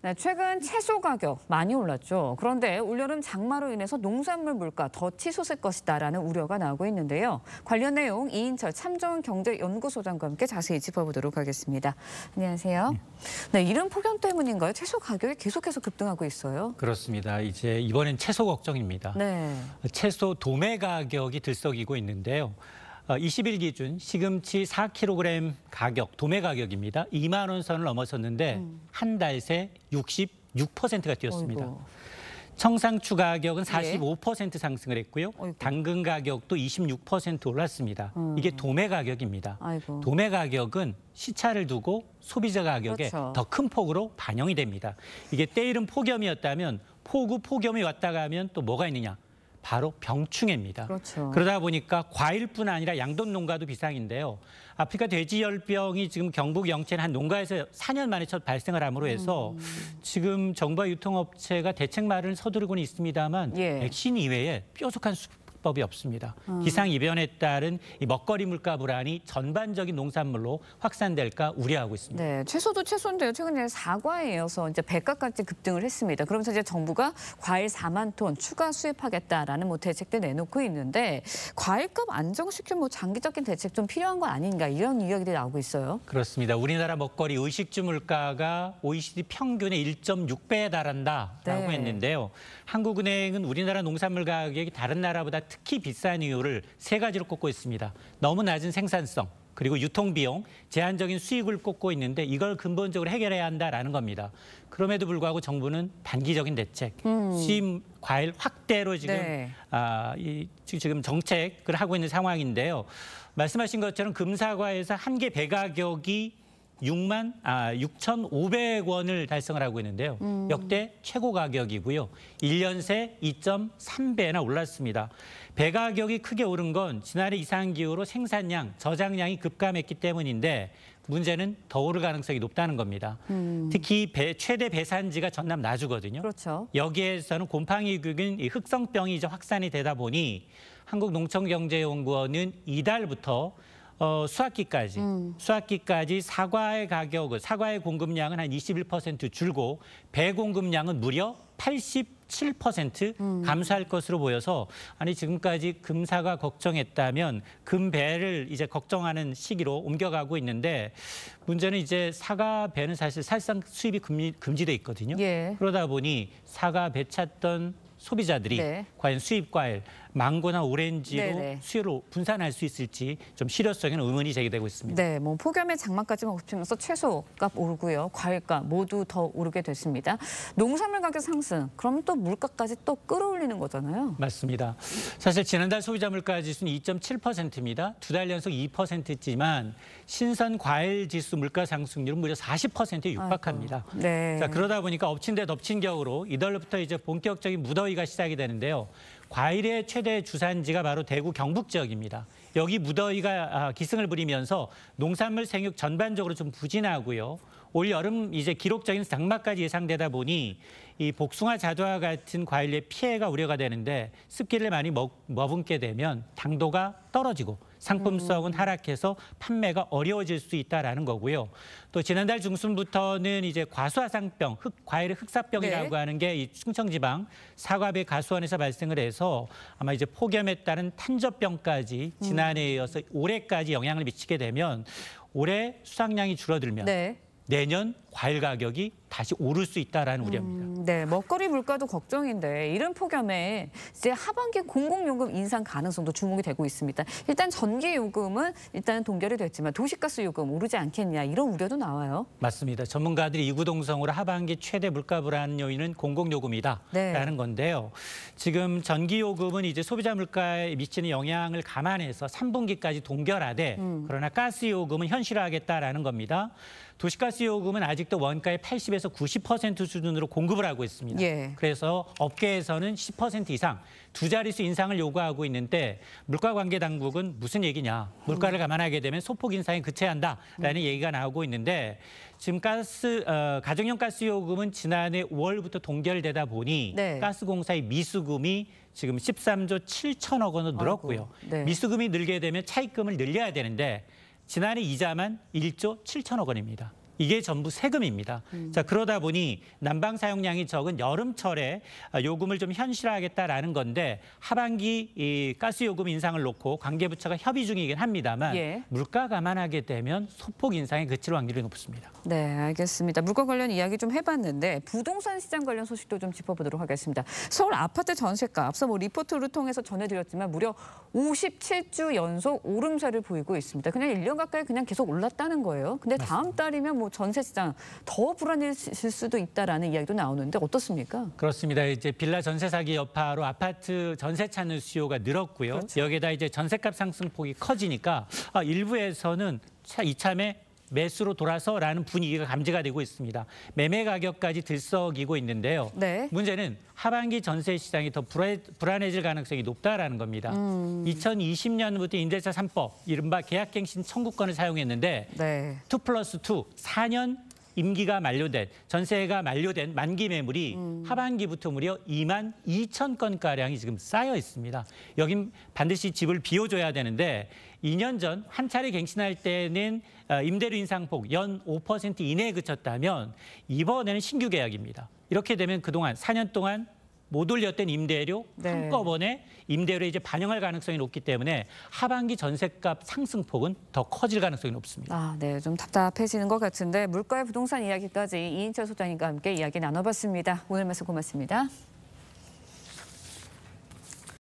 네, 최근 채소 가격 많이 올랐죠. 그런데 올여름 장마로 인해서 농산물 물가 더 치솟을 것이다라는 우려가 나오고 있는데요. 관련 내용 이인철 참정 경제연구소장과 함께 자세히 짚어보도록 하겠습니다. 안녕하세요. 네, 네 이런 폭염 때문인가요? 채소 가격이 계속해서 급등하고 있어요. 그렇습니다. 이제 이번엔 채소 걱정입니다. 네. 채소 도매 가격이 들썩이고 있는데요. 20일 어, 기준 시금치 4kg 가격, 도매 가격입니다. 2만 원 선을 넘어섰는데 음. 한달 새 66%가 뛰었습니다. 어이구. 청상추 가격은 45% 예. 상승을 했고요. 어이구. 당근 가격도 26% 올랐습니다. 음. 이게 도매 가격입니다. 아이고. 도매 가격은 시차를 두고 소비자 가격에 그렇죠. 더큰 폭으로 반영이 됩니다. 이게 때이른 폭염이었다면 폭우 폭염이 왔다 가면 또 뭐가 있느냐? 바로 병충해입니다. 그렇죠. 그러다 보니까 과일뿐 아니라 양돈 농가도 비상인데요. 아프리카 돼지열병이 지금 경북 영천 한 농가에서 4년 만에 첫 발생을 함으로 해서 음. 지금 정부와 유통업체가 대책 마련을 서두르고는 있습니다만 예. 백신 이외에 뾰족한 수, 해법이 없습니다. 어. 아. 기상이변에 따른 먹거리 물가 불안이 전반적인 농산물로 확산될까 우려하고 있습니다. 네, 채소도 채소인데요. 최근에 사과에 이어서 이제 백각까지 급등을 했습니다. 그러면서 이제 정부가 과일 4만 톤 추가 수입하겠다라는 뭐 대책도 내놓고 있는데 과일값 안정시킨 뭐 장기적인 대책 좀 필요한 거 아닌가 이런 이야기들이 나오고 있어요. 그렇습니다. 우리나라 먹거리 의식주 물가가 OECD 평균의 1.6배에 달한다라고 네. 했는데요. 한국은행은 우리나라 농산물 가격이 다른 나라보다 특히 비싼 이유를 세 가지로 꼽고 있습니다. 너무 낮은 생산성, 그리고 유통비용, 제한적인 수익을 꼽고 있는데 이걸 근본적으로 해결해야 한다라는 겁니다. 그럼에도 불구하고 정부는 단기적인 대책, 음. 수입 과일 확대로 지금 네. 아, 이, 지금 정책을 하고 있는 상황인데요. 말씀하신 것처럼 금사과에서 한 개 배가격이 6만 아 6,500원을 달성을 하고 있는데요. 음. 역대 최고 가격이고요. 1년 새 2.3배나 올랐습니다. 배 가격이 크게 오른 건 지난해 이상 기후로 생산량, 저장량이 급감했기 때문인데 문제는 더 오를 가능성이 높다는 겁니다. 음. 특히 배, 최대 배산지가 전남 나주거든요. 그렇죠. 여기에서는 곰팡이균 흑성병이 이제 확산이 되다 보니 한국농촌경제연구원은 이달부터 어, 수학기까지 음. 수학기까지 사과의 가격은 사과의 공급량은 한 21% 줄고 배공급량은 무려 87% 음. 감소할 것으로 보여서 아니 지금까지 금사가 걱정했다면 금배를 이제 걱정하는 시기로 옮겨가고 있는데 문제는 이제 사과 배는 사실 사실상 수입이 금리, 금지돼 있거든요. 예. 그러다 보니 사과 배 찾던 소비자들이 네. 과연 수입 과일 망고나 오렌지로 네네. 수요를 분산할 수 있을지 좀 실효성에는 의문이 제기되고 있습니다. 네, 뭐 폭염의 장마까지 겹치면서 채소값 오르고요. 과일값 모두 더 오르게 됐습니다. 농산물 가격 상승, 그럼 또 물가까지 또 끌어올리는 거잖아요. 맞습니다. 사실 지난달 소비자 물가 지수는 2.7%입니다. 두 달 연속 2%지만 신선 과일 지수 물가 상승률은 무려 40%에 육박합니다. 네. 자, 그러다 보니까 엎친 데 덮친 격으로 이달부터 이제 본격적인 무더위가 시작이 되는데요. 과일의 최대 주산지가 바로 대구 경북 지역입니다. 여기 무더위가 아, 기승을 부리면서 농산물 생육 전반적으로 좀 부진하고요. 올 여름 이제 기록적인 장마까지 예상되다 보니 이 복숭아 자두와 같은 과일의 피해가 우려가 되는데 습기를 많이 머금게 되면 당도가 떨어지고 상품 음. 수확은 하락해서 판매가 어려워질 수 있다라는 거고요. 또 지난달 중순부터는 이제 과수화상병, 흑, 과일의 흑사병이라고 네. 하는 게 이 충청지방 사과배 가수원에서 발생을 해서 아마 이제 폭염에 따른 탄저병까지 지난해에 음. 이어서 올해까지 영향을 미치게 되면 올해 수확량이 줄어들면 네. 내년 과일 가격이 다시 오를 수 있다라는 음, 우려입니다. 음, 네, 먹거리 물가도 걱정인데 이런 폭염에 이제 하반기 공공요금 인상 가능성도 주목이 되고 있습니다. 일단 전기 요금은 일단 동결이 됐지만 도시가스 요금 오르지 않겠냐 이런 우려도 나와요. 맞습니다. 전문가들이 이구동성으로 하반기 최대 물가 불안 요인은 공공요금이다라는 네. 건데요. 지금 전기 요금은 이제 소비자 물가에 미치는 영향을 감안해서 3분기까지 동결하되 음. 그러나 가스 요금은 현실화하겠다라는 겁니다. 도시가스 요금은 아직도 원가의 80에서 90% 수준으로 공급을 하고 있습니다. 예. 그래서 업계에서는 10% 이상 두 자릿수 인상을 요구하고 있는데 물가 관계 당국은 무슨 얘기냐. 물가를 감안하게 되면 소폭 인상이 그쳐야한다라는 음. 얘기가 나오고 있는데 지금 가스 어, 가정용 가스 요금은 지난해 5월부터 동결되다 보니 네. 가스공사의 미수금이 지금 13조 7천억 원으로 늘었고요. 네. 미수금이 늘게 되면 차입금을 늘려야 되는데 지난해 이자만 1조 7천억 원입니다. 이게 전부 세금입니다. 음. 자 그러다 보니 난방 사용량이 적은 여름철에 아, 요금을 좀 현실화하겠다라는 건데 하반기 이 가스 요금 인상을 놓고 관계부처가 협의 중이긴 합니다만 예. 물가 감안하게 되면 소폭 인상에 그칠 확률이 높습니다. 네, 알겠습니다. 물가 관련 이야기 좀 해봤는데 부동산 시장 관련 소식도 좀 짚어보도록 하겠습니다. 서울 아파트 전세가 앞서 뭐 리포트를 통해서 전해드렸지만 무려 57주 연속 오름세를 보이고 있습니다. 그냥 1년 가까이 그냥 계속 올랐다는 거예요. 근데 다음 맞습니다. 달이면 뭐 전세 시장 더 불안해질 수도 있다라는 이야기도 나오는데 어떻습니까? 그렇습니다. 이제 빌라 전세 사기 여파로 아파트 전세 찾는 수요가 늘었고요. 그렇죠. 여기에다 이제 전세값 상승폭이 커지니까 아, 일부에서는 이참에 매수로 돌아서라는 분위기가 감지가 되고 있습니다. 매매 가격까지 들썩이고 있는데요. 네. 문제는 하반기 전세 시장이 더 불안해, 질 가능성이 높다라는 겁니다. 음. 2020년부터 임대차 3법, 이른바 계약갱신 청구권을 사용했는데 네. 2 플러스 2, 4년 임기가 만료된, 전세가 만료된 만기 매물이 음. 하반기부터 무려 2만 2천 건가량이 지금 쌓여 있습니다. 여긴 반드시 집을 비워줘야 되는데 2년 전 한 차례 갱신할 때는 어, 임대료 인상폭 연 5% 이내에 그쳤다면 이번에는 신규 계약입니다. 이렇게 되면 그동안 4년 동안 못 올렸던 임대료 네. 한꺼번에 임대료에 이제 반영할 가능성이 높기 때문에 하반기 전세값 상승폭은 더 커질 가능성이 높습니다. 아, 네, 좀 답답해지는 것 같은데 물가의 부동산 이야기까지 이인철 소장님과 함께 이야기 나눠봤습니다. 오늘 말씀 고맙습니다.